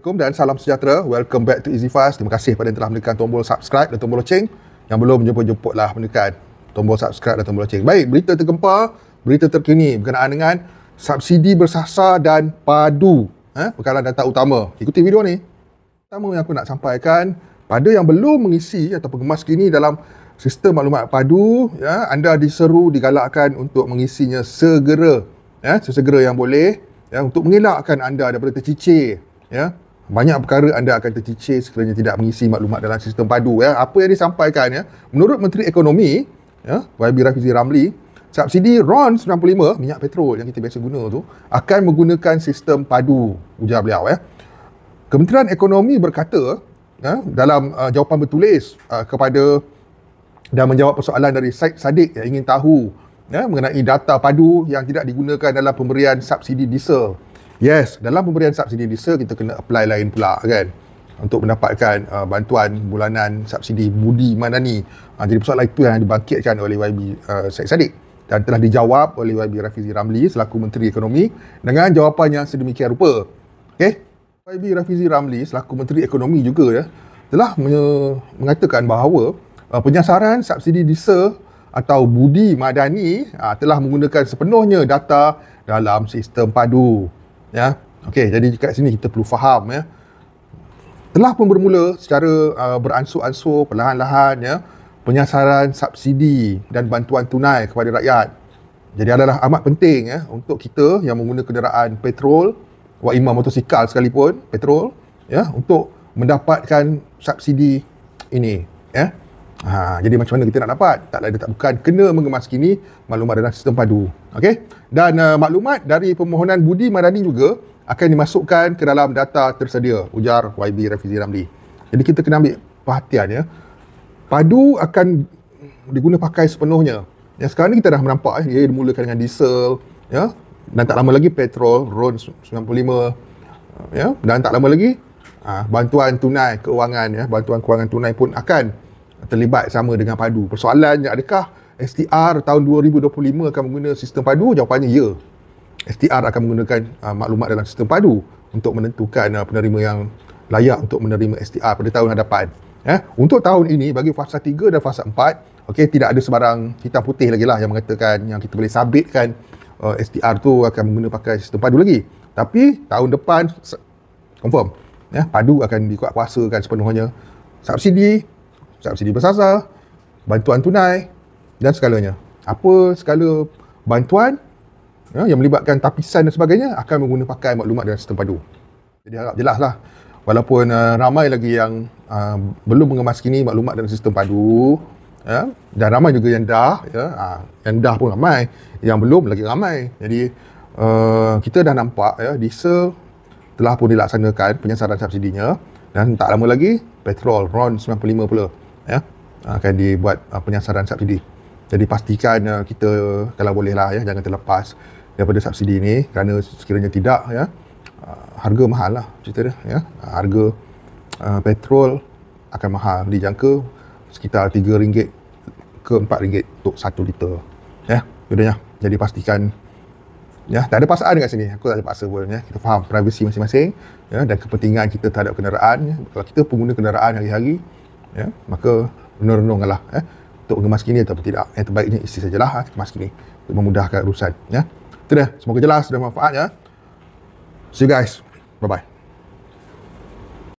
Assalamualaikum dan salam sejahtera. Welcome back to Easy Fast. Terima kasih kepada yang telah menekan tombol subscribe dan tombol loceng. Yang belum jemput-jemputlah menekan tombol subscribe dan tombol loceng. Baik, berita tergempa, berita terkini berkenaan dengan subsidi bersasar dan padu. Eh, ha? bekalan data utama. Ikuti video ni. Pertama yang aku nak sampaikan, pada yang belum mengisi atau pengemas kini dalam sistem maklumat padu, ya, anda diseru digalakkan untuk mengisinya segera. Ya, sesegera yang boleh ya, untuk mengelakkan anda daripada tercicir ya banyak perkara anda akan tercicir sekiranya tidak mengisi maklumat dalam sistem padu ya apa yang disampaikan ya menurut menteri ekonomi ya YB Rafizi Ramli subsidi RON 95 minyak petrol yang kita biasa guna tu akan menggunakan sistem padu ujar beliau ya Kementerian Ekonomi berkata ya dalam uh, jawapan bertulis uh, kepada dan menjawab persoalan dari Said Sadiq yang ingin tahu ya mengenai data padu yang tidak digunakan dalam pemberian subsidi diesel Yes, dalam pemberian subsidi desa kita kena apply lain pula kan untuk mendapatkan uh, bantuan bulanan subsidi budi mana ni. Uh, jadi persoalan itu yang dibangkitkan oleh YB uh, Syed Saddiq dan telah dijawab oleh YB Rafizi Ramli selaku Menteri Ekonomi dengan jawapan yang sedemikian rupa. Okey. YB Rafizi Ramli selaku Menteri Ekonomi juga ya telah mengatakan bahawa uh, penyasaran subsidi desa atau budi madani uh, telah menggunakan sepenuhnya data dalam sistem padu ya okey jadi dekat sini kita perlu faham ya telah pun bermula secara uh, beransur-ansur perlahan-lahan ya penyasaran subsidi dan bantuan tunai kepada rakyat jadi adalah amat penting ya untuk kita yang menggunakan kenderaan petrol wa imam motosikal sekalipun petrol ya untuk mendapatkan subsidi ini ya Ha, jadi macam mana kita nak dapat? Tak lain tak bukan kena mengemas kini maklumat dalam sistem padu. Okey. Dan uh, maklumat dari permohonan Budi Marani juga akan dimasukkan ke dalam data tersedia ujar YB Rafizi Ramli. Jadi kita kena ambil perhatian ya. Padu akan diguna pakai sepenuhnya. Ya sekarang ni kita dah nampak ya dia dimulakan dengan diesel ya dan tak lama lagi petrol RON 95 ya dan tak lama lagi ah, bantuan tunai keuangan ya bantuan keuangan tunai pun akan terlibat sama dengan padu. Persoalannya adakah STR tahun 2025 akan menggunakan sistem padu? Jawapannya ya. STR akan menggunakan uh, maklumat dalam sistem padu untuk menentukan uh, penerima yang layak untuk menerima STR pada tahun hadapan. Eh, untuk tahun ini bagi fasa 3 dan fasa 4, okay tidak ada sebarang hitam putih lagi lah yang mengatakan yang kita boleh sabitkan uh, ah, STR tu akan menggunakan pakai sistem padu lagi. Tapi tahun depan confirm ya padu akan dikuatkuasakan sepenuhnya subsidi subsidi bersasar, bantuan tunai dan segalanya. Apa segala bantuan ya, yang melibatkan tapisan dan sebagainya akan menggunakan pakai maklumat dan sistem padu. Jadi harap jelaslah walaupun uh, ramai lagi yang uh, belum mengemaskini maklumat dan sistem padu ya, dan ramai juga yang dah ya, uh, yang dah pun ramai yang belum lagi ramai. Jadi uh, kita dah nampak ya, diesel telah pun dilaksanakan penyasaran subsidinya dan tak lama lagi petrol RON 95 pula ya akan dibuat uh, penyasaran subsidi. Jadi pastikan uh, kita kalau bolehlah ya jangan terlepas daripada subsidi ini kerana sekiranya tidak ya uh, harga mahal lah cerita dia ya. Uh, harga uh, petrol akan mahal dijangka sekitar RM3 ke RM4 untuk 1 liter ya. Bedanya. Jadi pastikan ya tak ada paksaan dekat sini. Aku tak ada paksa pun ya. Kita faham privasi masing-masing ya dan kepentingan kita terhadap kenderaan ya. Kalau kita pengguna kenderaan hari-hari ya maka renung-renunglah eh ya, untuk mengemas kini atau tidak yang terbaiknya isi sajalah eh, ha, kemas kini untuk memudahkan urusan ya itu dah semoga jelas dan manfaatnya see you guys bye bye